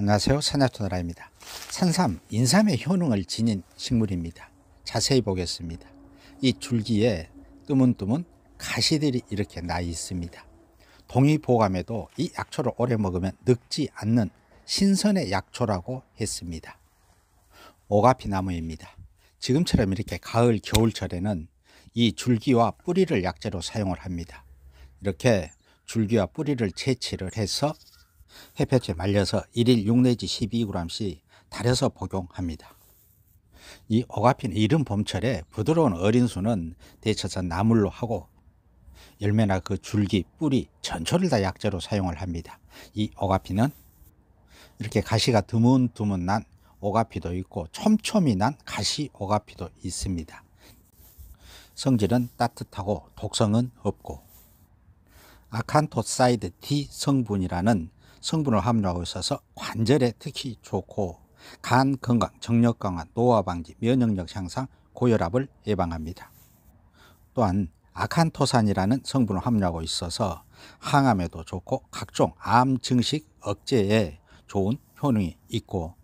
안녕하세요. 산나토나라입니다. 산삼, 인삼의 효능을 지닌 식물입니다. 자세히 보겠습니다. 이 줄기에 뜨문뜨문 가시들이 이렇게 나 있습니다. 동의보감에도 이 약초를 오래 먹으면 늙지 않는 신선의 약초라고 했습니다. 오가피나무입니다. 지금처럼 이렇게 가을, 겨울철에는 이 줄기와 뿌리를 약재로 사용을 합니다. 이렇게 줄기와 뿌리를 채취를 해서 햇볕에 말려서 1일 6 내지 12g씩 달여서 복용합니다. 이 오가핀 이른 봄철에 부드러운 어린 수는 대처사 나물로 하고 열매나 그 줄기, 뿌리, 전초를 다 약재로 사용을 합니다. 이 오가피는 이렇게 가시가 드문드문 난 오가피도 있고 촘촘히 난 가시 오가피도 있습니다. 성질은 따뜻하고 독성은 없고 아칸토사이드 D 성분이라는 성분을 함유하고 있어서 관절에 특히 좋고 간 건강, 정력 강화, 노화 방지, 면역력 향상, 고혈압을 예방합니다. 또한 아칸토산이라는 성분을 함유하고 있어서 항암에도 좋고 각종 암 증식 억제에 좋은 효능이 있고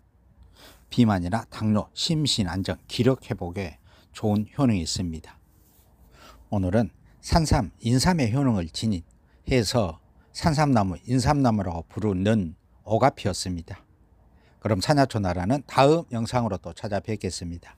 비만이나 당뇨, 심신 안정, 기력 회복에 좋은 효능이 있습니다. 오늘은 산삼, 인삼의 효능을 지닌 해서 산삼나무, 인삼나무라고 부르는 오가 피었습니다. 그럼 산야초 나라는 다음 영상으로 또 찾아뵙겠습니다.